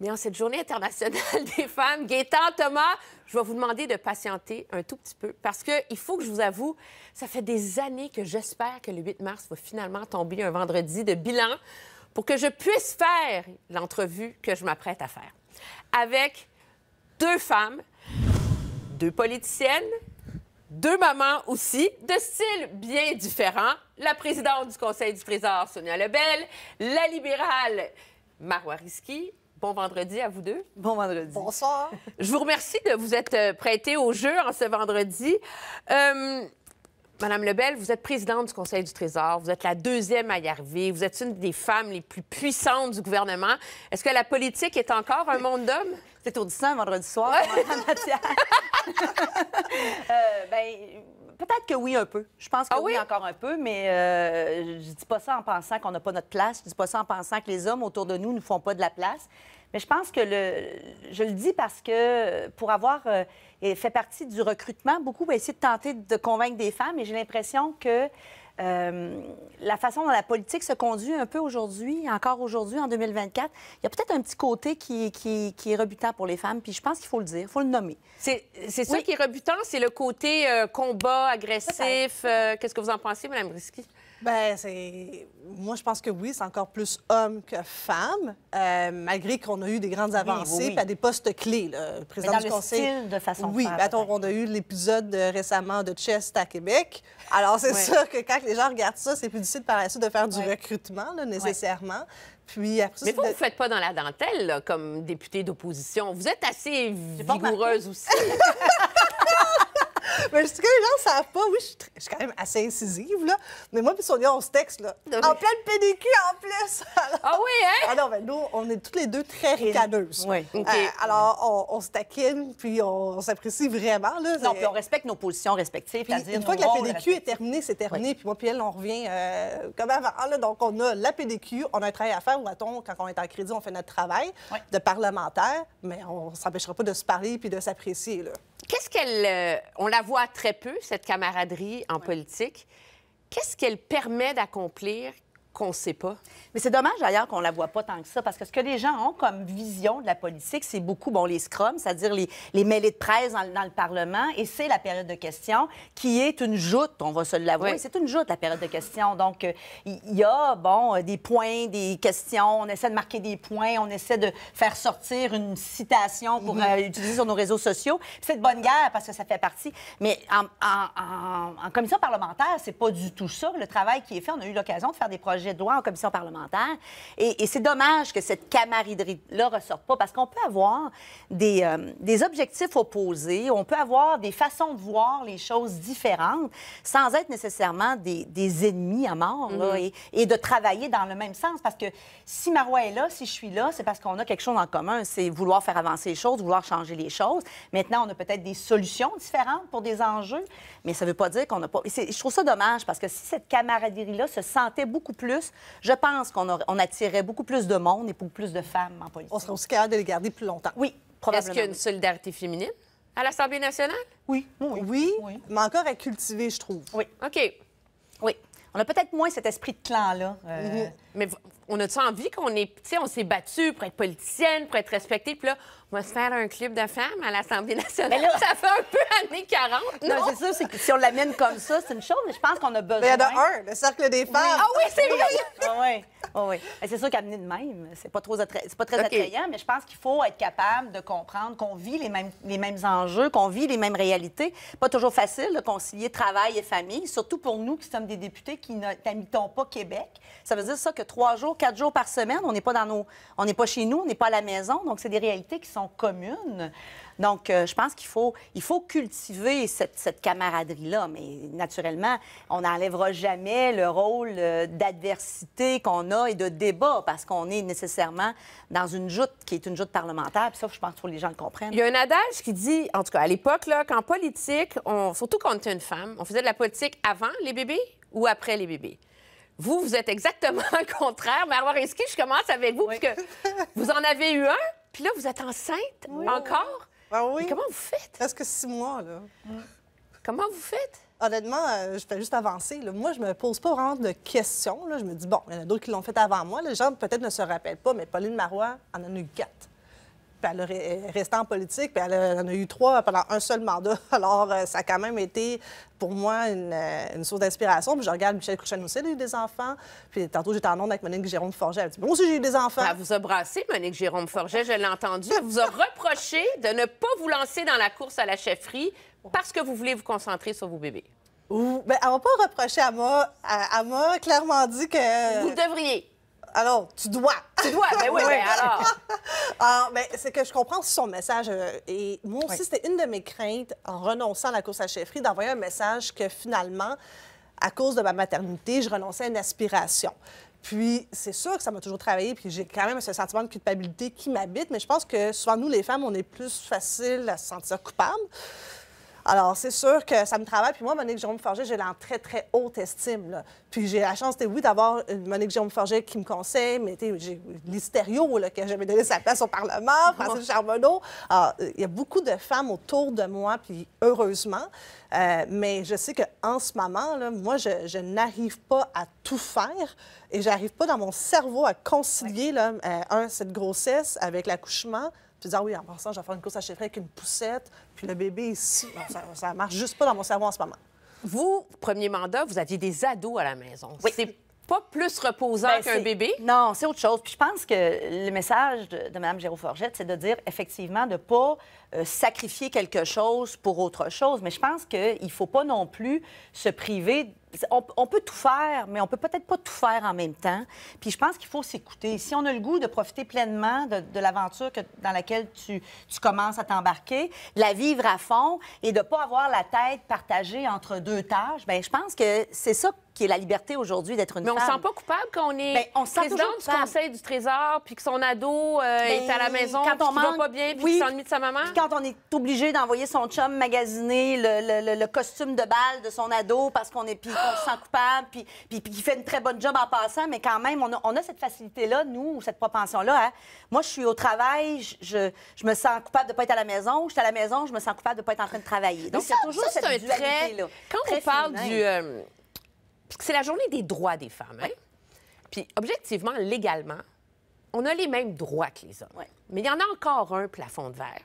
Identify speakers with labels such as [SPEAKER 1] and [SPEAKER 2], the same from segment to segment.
[SPEAKER 1] Mais en cette journée internationale des femmes, Gaëtan, Thomas, je vais vous demander de patienter un tout petit peu parce qu'il faut que je vous avoue, ça fait des années que j'espère que le 8 mars va finalement tomber un vendredi de bilan pour que je puisse faire l'entrevue que je m'apprête à faire avec deux femmes, deux politiciennes, deux mamans aussi, de styles bien différents. La présidente du Conseil du Trésor, Sonia Lebel, la libérale, Marois Risky, Bon vendredi à vous deux. Bon vendredi. Bonsoir. Je vous remercie de vous être euh, prêté au jeu en ce vendredi. Euh, Madame Lebel, vous êtes présidente du Conseil du Trésor, vous êtes la deuxième à y arriver, vous êtes une des femmes les plus puissantes du gouvernement. Est-ce que la politique
[SPEAKER 2] est encore un monde d'hommes? C'est étourdissant vendredi soir, euh, ben, peut-être que oui, un peu. Je pense que ah oui? encore un peu, mais euh, je dis pas ça en pensant qu'on n'a pas notre place. Je dis pas ça en pensant que les hommes autour de nous ne font pas de la place. Mais je pense que le, je le dis parce que euh, pour avoir euh, fait partie du recrutement, beaucoup ont essayé de tenter de convaincre des femmes et j'ai l'impression que euh, la façon dont la politique se conduit un peu aujourd'hui, encore aujourd'hui, en 2024, il y a peut-être un petit côté qui, qui, est rebutant pour les femmes, puis je pense qu'il faut le dire, il faut le nommer. C'est ça qui est
[SPEAKER 1] rebutant, c'est le côté combat agressif. Qu'est-ce que vous en pensez, Mme Briski?
[SPEAKER 3] Ben, c'est. Moi, je pense que oui, c'est encore plus homme que femme, euh, malgré qu'on a eu des grandes avancées, puis à des postes clés. Le président Mais dans du le conseil... style de façon. Oui, on a eu l'épisode euh, récemment de Chest à Québec. Alors, c'est sûr que quand les gens regardent ça, c'est plus difficile par la suite de faire du recrutement, nécessairement. Puis après Mais vous, ne vous faites pas dans la dentelle,
[SPEAKER 1] comme député d'opposition. Vous êtes assez vigoureuse aussi.
[SPEAKER 3] mais que les gens savent pas, oui, je suis, quand même assez incisive, là. Mais moi, puis Sonia, on se texte, là. En pleine PDQ, en plus. Ah oui, hein? Alors, ah ben, nous, on est toutes les deux très ricaneuses. Oui. Euh, alors, on, se taquine, puis on, s'apprécie vraiment, là. Non, puis on
[SPEAKER 2] respecte nos positions respectives. une fois que la PDQ est
[SPEAKER 3] terminée, c'est terminé. Puis moi, puis elle, on revient euh, comme avant, Donc, on a la PDQ, on a un travail à faire, ou quand on est en crédit, on fait notre travail de parlementaire, mais on s'empêchera pas de se parler puis de s'apprécier, là.
[SPEAKER 1] Qu'est-ce qu'elle. Euh, on la voit très peu, cette camaraderie en politique. Qu'est-ce qu'elle permet
[SPEAKER 2] d'accomplir qu'on ne sait pas. Mais c'est dommage d'ailleurs qu'on ne la voit pas tant que ça, parce que ce que les gens ont comme vision de la politique, c'est beaucoup, bon, les scrums, c'est-à-dire les, les, mêlées de presse dans, dans le Parlement, et c'est la période de questions qui est une joute, on va se l'avouer. Oui. C'est une joute, la période de questions. Donc, euh, il y a, bon, euh, des points, des questions, on essaie de marquer des points, on essaie de faire sortir une citation pour l'utiliser mhm. euh, utiliser sur nos réseaux sociaux. C'est de bonne guerre, parce que ça fait partie. Mais en, en commission parlementaire, c'est pas du tout ça. Le travail qui est fait, on a eu l'occasion de faire des projets de loi en commission parlementaire. Et, c'est dommage que cette camaraderie-là ne ressorte pas parce qu'on peut avoir des, euh, des objectifs opposés, on peut avoir des façons de voir les choses différentes sans être nécessairement des, des ennemis à mort mm-hmm. et, et, de travailler dans le même sens. Parce que si Marois est là, si je suis là, c'est parce qu'on a quelque chose en commun. C'est vouloir faire avancer les choses, vouloir changer les choses. Maintenant, on a peut-être des solutions différentes pour des enjeux, mais ça ne veut pas dire qu'on n'a pas. Je trouve ça dommage parce que si cette camaraderie-là se sentait beaucoup plus je pense qu'on on attirait beaucoup plus de monde et beaucoup plus de femmes en politique. On serait aussi capable de les garder plus longtemps. Oui, probablement. Est-ce qu'il y a une solidarité féminine à l'Assemblée nationale? Oui.
[SPEAKER 1] Oui, mais encore à cultiver, je trouve. Oui. OK. Oui. On a peut-être moins cet esprit de clan-là. Euh, mm-hmm on a-tu envie qu'on est, on s'est battu pour être politicienne, pour être respectée, puis là, on va se faire un club de femmes à l'Assemblée nationale. Ça fait un peu années 40,
[SPEAKER 2] non? c'est sûr, c'est que si on l'amène comme ça, c'est une chose, mais je pense qu'on a besoin... il y en a un, le cercle des femmes. Ah oui, c'est vrai! Ah oui, ah C'est sûr qu'amener de même, c'est pas, trop pas très attrayant, mais je pense qu'il faut être capable de comprendre qu'on vit les mêmes, les mêmes enjeux, qu'on vit les mêmes réalités. Pas toujours facile de concilier travail et famille, surtout pour nous qui sommes des députés qui n'habitons pas Québec. Ça veut dire ça que trois jours quatre jours par semaine. On n'est pas dans nos, on n'est pas chez nous, on n'est pas à la maison. Donc, c'est des réalités qui sont communes. Donc, euh, je pense qu'il faut, il faut cultiver cette, camaraderie-là. Mais naturellement, on n'enlèvera jamais le rôle euh, d'adversité qu'on a et de débat parce qu'on est nécessairement dans une joute qui est une joute parlementaire. Puis ça, je pense qu'il faut que les gens le comprennent. Il y a
[SPEAKER 1] un adage qui dit, en tout cas à l'époque, là, qu'en politique, on, surtout quand on était une femme, on faisait de la politique avant les bébés ou après les bébés. Vous, vous êtes exactement le contraire. Mais avoir je commence avec vous, parce que vous en avez eu un,
[SPEAKER 3] puis là, vous êtes enceinte encore. Ben oui. comment vous faites? Presque six mois, là. Comment vous faites? Honnêtement, euh, je fais juste avancer. Moi, je me pose pas vraiment de questions. Je me dis, bon, il y en a d'autres qui l'ont fait avant moi. Les gens peut-être ne se rappellent pas, mais Pauline Marois en a eu quatre puis elle est restée en politique, puis elle en a eu trois pendant un seul mandat. Alors, euh, ça a quand même été, pour moi, une, euh, source d'inspiration. Puis je regarde Michel Couchon aussi, a eu des enfants. Puis tantôt, j'étais en onde avec Monique Jérôme Forget. Elle dit Moi aussi, j'ai eu des enfants. Elle vous a brassé, Monique Jérôme Forget, je l'ai entendu. Elle vous a
[SPEAKER 1] reproché de ne pas vous lancer dans la course à la chefferie parce que vous voulez vous concentrer sur vos bébés.
[SPEAKER 3] Ben, elle ne m'a pas reproché à moi. Elle m'a clairement dit que. Vous devriez. Alors, tu dois. Tu dois, ben oui, oui, ben alors. Ah, ben, c'est que je comprends son message. Euh, et moi aussi, c'était une de mes craintes en renonçant à la course à chefferie d'envoyer un message que finalement, à cause de ma maternité, je renonçais à une aspiration. Puis, c'est sûr que ça m'a toujours travaillé, puis j'ai quand même ce sentiment de culpabilité qui m'habite, mais je pense que souvent, nous, les femmes, on est plus facile à se sentir coupable. Alors, c'est sûr que ça me travaille. Puis moi, Monique Jérôme Forger, j'ai en très, très haute estime. Là. Puis j'ai la chance, oui, d'avoir Monique Jérôme Forger qui me conseille, mais j'ai l'hystério qui a jamais donné sa place au Parlement, Francis Charbonneau. Alors, il y a beaucoup de femmes autour de moi, puis heureusement. Euh, mais je sais qu'en ce moment, là, moi, je, n'arrive pas à tout faire et j'arrive pas dans mon cerveau à concilier là, euh, un, cette grossesse avec l'accouchement, puis dire, ah oui, en passant, je vais faire une course à qu'une avec une poussette, puis le bébé ici. ça, ça marche juste pas dans mon cerveau en ce moment. Vous, premier mandat, vous aviez des ados à la maison. Oui. C'est
[SPEAKER 2] pas plus reposant ben, qu'un bébé. Non, c'est autre chose. Puis je pense que le message de, Mme Géraud Forgette, c'est de dire effectivement de ne pas euh, sacrifier quelque chose pour autre chose. Mais je pense qu'il ne faut pas non plus se priver on, peut tout faire, mais on peut peut-être pas tout faire en même temps. Puis je pense qu'il faut s'écouter. Si on a le goût de profiter pleinement de, l'aventure dans laquelle tu, commences à t'embarquer, la vivre à fond et de pas avoir la tête partagée entre deux tâches, ben je pense que c'est ça qui est la liberté aujourd'hui d'être une femme. Mais on ne se sent
[SPEAKER 1] pas coupable qu'on est ben, président on du Conseil du Trésor,
[SPEAKER 2] puis que son ado euh, est à la ben,
[SPEAKER 1] maison, quand puis ne pas bien, puis qu'il s'ennuie
[SPEAKER 2] de sa maman? quand on est obligé d'envoyer son chum magasiner le, costume de balle de son ado parce qu'on est, puis qu'on se sent coupable, puis, puis, fait une très bonne job en passant, mais quand même, on a, cette facilité-là, nous, cette propension-là. Hein. Moi, je suis au travail, je, je, me sens coupable de ne pas être à la maison, je suis à la maison, je me sens coupable de ne pas être en train de travailler. Donc, c'est toujours cette dualité-là. Quand on parle du...
[SPEAKER 1] Euh, Puisque c'est la journée des droits des femmes. Hein? Puis, objectivement, légalement, on a les mêmes droits que les hommes. Mais il y en a encore un plafond de verre.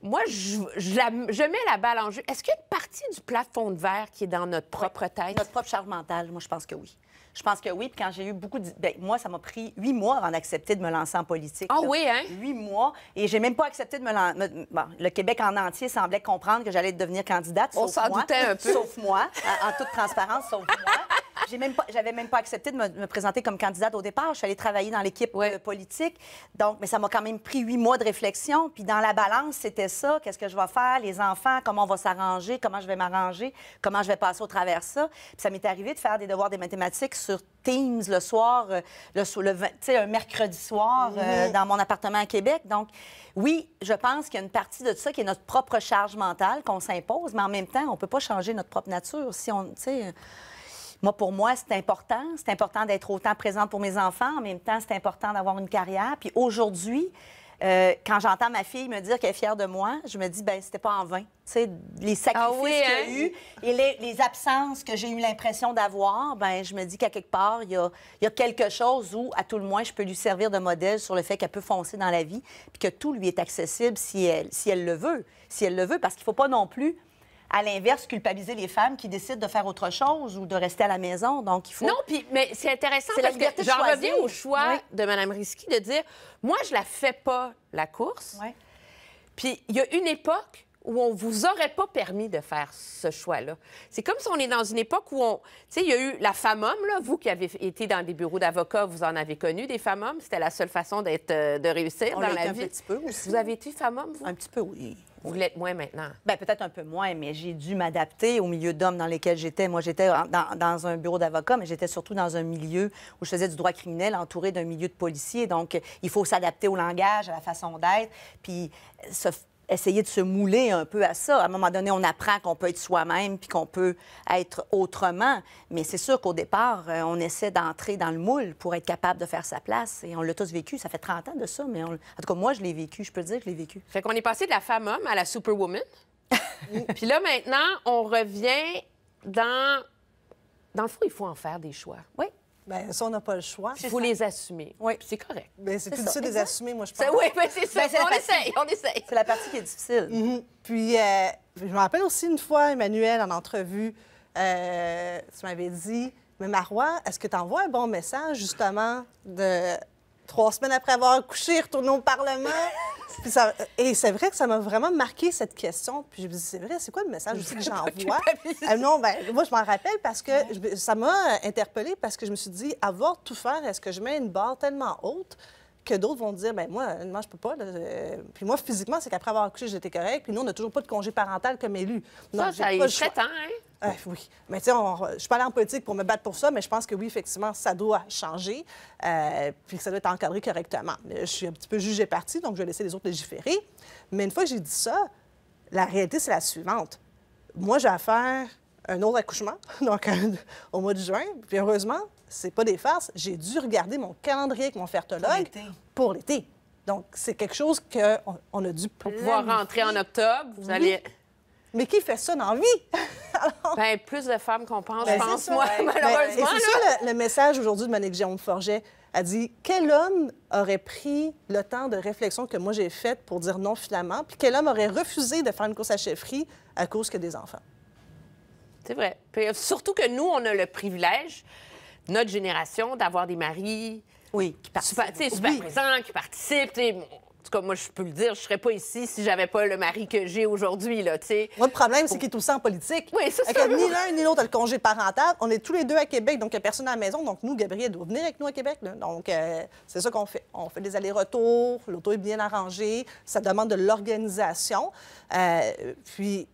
[SPEAKER 1] Moi, je, mets la balle
[SPEAKER 2] en jeu. Est-ce qu'il y a une partie du plafond de verre qui est dans notre propre tête? Notre propre charge mentale, moi, je pense que oui. Je pense que oui. Puis quand j'ai eu beaucoup de. Bien, moi, ça m'a pris huit mois avant d'accepter de me lancer en politique. Ah oui, hein? Huit mois. Et j'ai même pas accepté de me lancer. Bon, le Québec en entier semblait comprendre que j'allais devenir candidate. On s'en doutait un peu. Sauf moi, en toute transparence, sauf moi. J'ai même j'avais même pas accepté de me, présenter comme candidate au départ. Je suis allée travailler dans l'équipe euh, politique. Donc, mais ça m'a quand même pris huit mois de réflexion. Puis dans la balance, c'était ça. Qu'est-ce que je vais faire? Les enfants, comment on va s'arranger? Comment je vais m'arranger? Comment je vais passer au travers de ça? Puis ça m'est arrivé de faire des devoirs des mathématiques sur Teams le soir, euh, le, un mercredi soir euh, mhm. dans mon appartement à Québec. Donc, oui, je pense qu'il y a une partie de ça qui est notre propre charge mentale qu'on s'impose, mais en même temps, on peut pas changer notre propre nature. Si on, moi, pour moi, c'est important. C'est important d'être autant présente pour mes enfants. En même temps, c'est important d'avoir une carrière. Puis aujourd'hui, euh, quand j'entends ma fille me dire qu'elle est fière de moi, je me dis, ben c'était pas en vain. Tu sais, les ah sacrifices que j'ai a hein? eu et les, absences que j'ai eu l'impression d'avoir, ben je me dis qu'à quelque part, il y a, quelque chose où, à tout le moins, je peux lui servir de modèle sur le fait qu'elle peut foncer dans la vie puis que tout lui est accessible si elle, si elle le veut. Si elle le veut, parce qu'il faut pas non plus à l'inverse, culpabiliser les femmes qui décident de faire autre chose ou de rester à la maison. Donc, il faut. Non,
[SPEAKER 1] puis, mais c'est intéressant parce que j'en reviens au choix
[SPEAKER 2] de Mme Risky de dire moi, je la
[SPEAKER 1] fais pas, la course. Puis, il y a une époque où on vous aurait pas permis de faire ce choix-là. C'est comme si on est dans une époque où on... Tu sais, il y a eu la femme homme, là. Vous qui avez été dans des bureaux d'avocats, vous en avez connu des femmes hommes. C'était la seule façon d'être, euh, de réussir dans la vie. petit
[SPEAKER 2] peu aussi. Vous avez été femme homme, vous? Un petit peu, oui. Vous l'êtes moins maintenant? Ben, peut-être un peu moins, mais j'ai dû m'adapter au milieu d'hommes dans lesquels j'étais. Moi, j'étais dans, un bureau d'avocat, mais j'étais surtout dans un milieu où je faisais du droit criminel entouré d'un milieu de policiers. Donc, il faut s'adapter au langage, à la façon d'être, puis se essayer de se mouler un peu à ça. À un moment donné, on apprend qu'on peut être soi-même puis qu'on peut être autrement. Mais c'est sûr qu'au départ, euh, on essaie d'entrer dans le moule pour être capable de faire sa place. Et on l'a tous vécu. Ça fait 30 ans de ça, mais en tout cas, moi, je l'ai vécu. Je peux dire que je l'ai vécu.
[SPEAKER 1] Fait qu'on est passé de la femme homme à la superwoman. puis là, maintenant, on revient dans. Dans le fond, il faut en faire des choix.
[SPEAKER 3] Oui. Bien, ça, on n'a pas le choix. Il faut les assumer. Oui. C'est correct. Ben, c'est tout de de les assumer, moi, je pense. Oui,
[SPEAKER 2] mais c'est ça. Ben, on essaye, on essaye.
[SPEAKER 3] C'est la partie qui est difficile. Mhm. Puis, euh, je me rappelle aussi une fois, Emmanuel, en entrevue, euh, tu m'avais dit, mais Marois, est-ce que tu envoies un bon message, justement, de trois semaines après avoir couché, retourné au Parlement. et c'est vrai que ça m'a vraiment marqué cette question. Puis je me dit, c'est vrai, c'est quoi le message aussi que j'envoie? Euh, non, ben, moi, je m'en rappelle parce que ça m'a interpellée parce que je me suis dit, avoir tout faire, est-ce que je mets une barre tellement haute? que d'autres vont dire, ben moi, moi je peux pas. Puis moi, physiquement, c'est qu'après avoir accouché, j'étais correcte. Puis nous, on n'a toujours pas de congé parental comme élu. Ça, ça est très
[SPEAKER 1] temps, hein?
[SPEAKER 3] Euh, oui. Mais tu sais, je suis pas allée en politique pour me battre pour ça, mais je pense que oui, effectivement, ça doit changer, euh, puis que ça doit être encadré correctement. Euh, je suis un petit peu jugée partie, donc je vais laisser les autres légiférer. Mais une fois que j'ai dit ça, la réalité, c'est la suivante. Moi, j'ai affaire un autre accouchement, donc euh, au mois de juin. Puis heureusement, c'est pas des farces. J'ai dû regarder mon calendrier avec mon fertologue pour l'été. Donc, c'est quelque chose qu'on a dû Pour pouvoir rentrer en octobre, vous allez... Mais qui fait ça dans la vie? Ben, plus de
[SPEAKER 1] femmes qu'on pense, ben, pense, moi, malheureusement. Ben, c'est
[SPEAKER 3] ça le, message aujourd'hui de Monique Jérôme Forget. Elle dit Quel homme aurait pris le temps de réflexion que moi j'ai faite pour dire non finalement, puis quel homme aurait refusé de faire une course à chefferie à cause que des enfants? C'est vrai. Euh, surtout que nous, on a le privilège,
[SPEAKER 1] notre génération, d'avoir des maris oui. qui participent. Super, qui participent. En tout cas, moi, je peux le dire, je serais pas ici si j'avais pas le mari que j'ai aujourd'hui, là, tu sais. problème,
[SPEAKER 3] c'est qu'il est ça en politique. Oui, c'est ça. Ni l'un ni l'autre a le congé parental. On est tous les deux à Québec, donc il n'y a personne à la maison. Donc, nous, Gabriel doit venir avec nous à Québec. Donc, euh, c'est ça qu'on fait. On fait des allers-retours, l'auto est bien arrangée, ça demande de l'organisation. Euh, puis,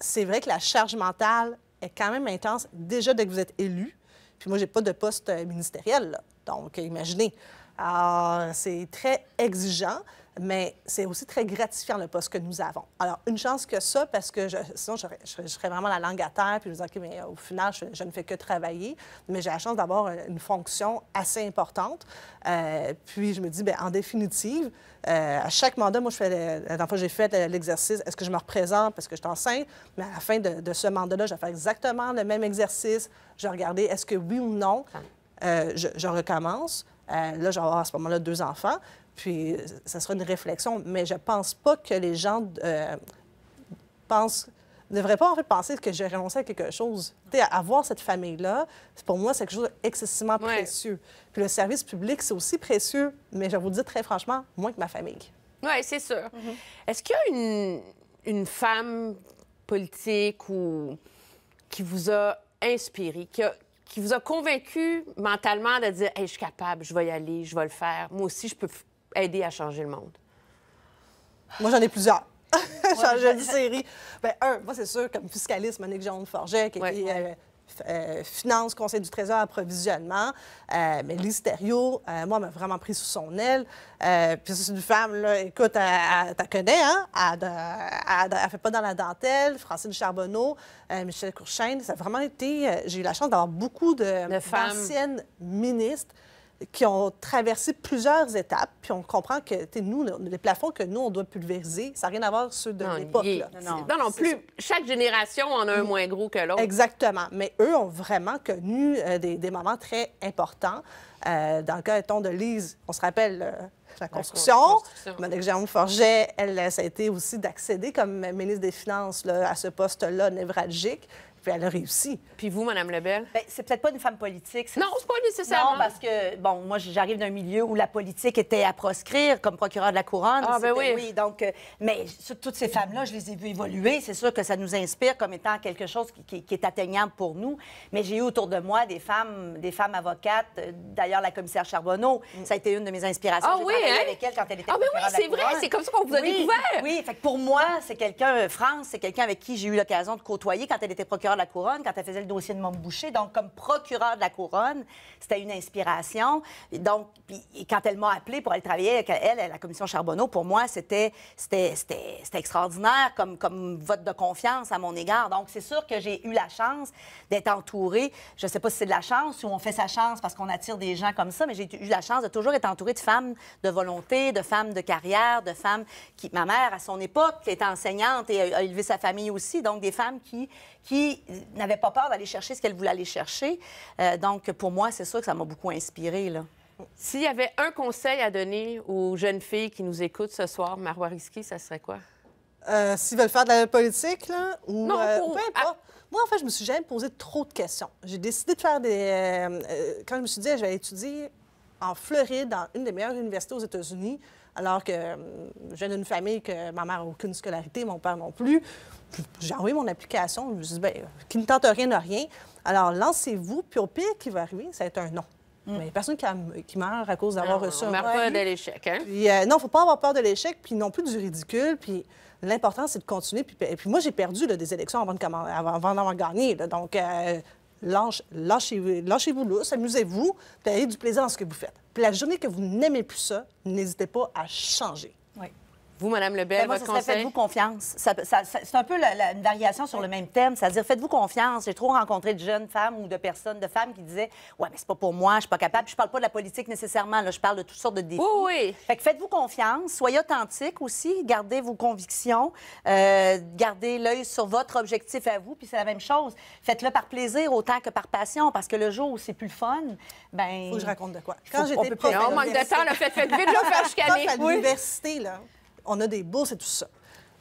[SPEAKER 3] c'est vrai que la charge mentale est quand même intense déjà dès que vous êtes élu. Puis moi, j'ai pas de poste euh, ministériel, donc imaginez. Alors, c'est très exigeant, mais c'est aussi très gratifiant le poste que nous avons. Alors, une chance que ça, parce que sinon, je, serais vraiment la langue à terre, puis je me disais, mais euh, au final, je, ne fais que travailler, mais j'ai la chance d'avoir euh, une fonction assez importante. Euh, puis je me dis, bien, en définitive, à chaque mandat, moi, je fais, la j'ai fait l'exercice, est-ce que je me représente parce que je suis enceinte, mais à la fin de, ce mandat-là, je vais faire exactement le même exercice. Je vais regarder, est-ce que oui ou non, je recommence. Euh, là, j'aurai ah, à ce moment-là deux enfants, puis ça sera une réflexion, mais je pense pas que les gens euh, pensent ne devraient pas penser que j'ai renoncé à quelque chose. avoir cette famille-là, pour moi, c'est quelque chose d'excessivement précieux. Puis le service public, c'est aussi précieux, mais je vous dis très franchement, moins que ma famille.
[SPEAKER 1] Oui, c'est sûr. Mm-hmm.
[SPEAKER 3] Est-ce qu'il y a une, femme
[SPEAKER 1] politique ou qui vous a inspiré, qui qui vous a convaincu mentalement de dire hey, je suis capable, je vais y aller, je vais le faire. Moi aussi, je peux aider à changer
[SPEAKER 3] le monde? Moi, j'en ai plusieurs. changer ouais, série. Ben, un, moi, c'est sûr, comme fiscaliste, Monique jeanne forget qui euh, euh, Finances, Conseil du Trésor, Approvisionnement. Euh, mais Lise euh, moi, m'a vraiment pris sous son aile. puis c'est une femme, là, écoute, elle, connais, hein? Elle ne fait pas dans la dentelle. Francine Charbonneau, Michel Courchaine, ça a vraiment été... J'ai eu la chance d'avoir beaucoup de, ministres qui ont traversé plusieurs étapes, puis on comprend que nous, les plafonds que nous, on doit pulvériser, ça n'a rien à voir ceux de l'époque. là Non, non, non plus.
[SPEAKER 1] Chaque génération en a un mm. moins gros que l'autre.
[SPEAKER 3] Exactement. Mais eux ont vraiment connu euh, des, moments très importants. Euh, dans le cas, de Lise, on se rappelle euh, la construction. Madame Jérôme Forget, elle, ça a été aussi d'accéder comme ministre des Finances là, à ce poste-là névralgique. Puis elle a réussi.
[SPEAKER 1] Puis vous, Madame Lebel? Bien, c'est peut-être pas une femme politique.
[SPEAKER 2] Non, c'est pas nécessairement. Non, parce que, bon, moi, j'arrive d'un milieu où la politique était à proscrire comme procureur de la couronne. Ah, ben oui. donc, euh, mais toutes ces femmes-là, je les ai vues évoluer. C'est sûr que ça nous inspire comme étant quelque chose qui, est atteignable pour nous. Mais j'ai eu autour de moi des femmes, des femmes avocates. Euh, d'ailleurs, la commissaire Charbonneau, mm. ça a été une de mes inspirations. Ah, oui, hein? avec elle quand elle était Ah, ben oui, c'est vrai. C'est comme ça qu'on vous a oui, découvert. Oui, fait que pour moi, c'est quelqu'un, euh, France, c'est quelqu'un avec qui j'ai eu l'occasion de côtoyer quand elle était procureur de la Couronne quand elle faisait le dossier de boucher. Donc, comme procureur de la Couronne, c'était une inspiration. donc, quand elle m'a appelée pour aller travailler avec elle, à la commission Charbonneau, pour moi, c'était extraordinaire comme, comme vote de confiance à mon égard. Donc, c'est sûr que j'ai eu la chance d'être entourée. Je ne sais pas si c'est de la chance ou on fait sa chance parce qu'on attire des gens comme ça, mais j'ai eu la chance de toujours être entourée de femmes de volonté, de femmes de carrière, de femmes qui... Ma mère, à son époque, était enseignante et a élevé sa famille aussi, donc des femmes qui, qui n'avait pas peur d'aller chercher ce qu'elle voulait aller chercher. Euh, donc, pour moi, c'est sûr que ça m'a beaucoup inspirée. S'il y avait un conseil à donner aux jeunes filles
[SPEAKER 1] qui nous écoutent ce soir, Marwa
[SPEAKER 3] Risky, ça serait quoi? Euh, s'ils veulent faire de la politique, là, ou non, euh, Moi, en fait, je me suis jamais posé trop de questions. J'ai décidé de faire des... quand je me suis dit, je vais étudier en Floride, dans une des meilleures universités aux États-Unis, alors que hum, je viens d'une famille que ma mère n'a aucune scolarité, mon père non plus. J'ai envoyé mon application. Je me suis dit, bien, euh, qui ne tente rien n'a rien. Alors, lancez-vous, puis au pire qui va arriver, ça va être un non. Mm. Mais personne qui, a, qui meurt à cause d'avoir reçu un. On pas de l'échec, hein? euh, non, il ne faut pas avoir peur de l'échec, puis non plus du ridicule. Puis l'important, c'est de continuer. Puis, puis moi, j'ai perdu des élections avant d'avoir gagné. donc, euh, lâchez, vous lâchez-vous lousse, amusez-vous, puis ayez du plaisir dans ce que vous faites. Puis la journée que vous n'aimez plus ça, n'hésitez pas à changer.
[SPEAKER 2] Vous, Mme Lebel, ben, votre Faites-vous confiance. c'est un peu une variation sur le même thème, c'est-à-dire faites-vous confiance. J'ai trop rencontré de jeunes femmes ou de personnes, de femmes qui disaient Ouais, mais c'est pas pour moi, je suis pas capable. je parle pas de la politique nécessairement, là, je parle de toutes sortes de défis. Oui, oui. faites-vous confiance, soyez authentique aussi, gardez vos convictions, euh, gardez l'œil sur votre objectif à vous, puis c'est la même chose. Faites-le par plaisir autant que par passion, parce que le jour où c'est plus le fun,
[SPEAKER 3] ben Faut que je raconte de quoi. Quand j'étais prof. On manque de temps, faites, vite, l'université, là on a des bourses et tout ça.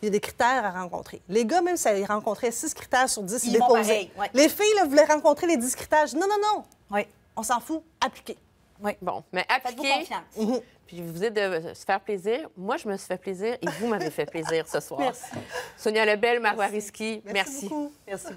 [SPEAKER 3] Il y a des critères à rencontrer. Les gars, même s'ils rencontraient six critères sur 10, ils, déposaient. Les filles là, voulaient rencontrer les 10 critères. non, non, non. Oui. On s'en fout. Appliquez. Oui. Bon, mais appliquez. Faites-vous confiance. Mhm. Puis vous êtes de se faire
[SPEAKER 1] plaisir. Moi, je me suis fait plaisir et vous m'avez fait plaisir ce soir. Merci. Sonia Lebel, Marois merci. merci. merci. beaucoup. Merci.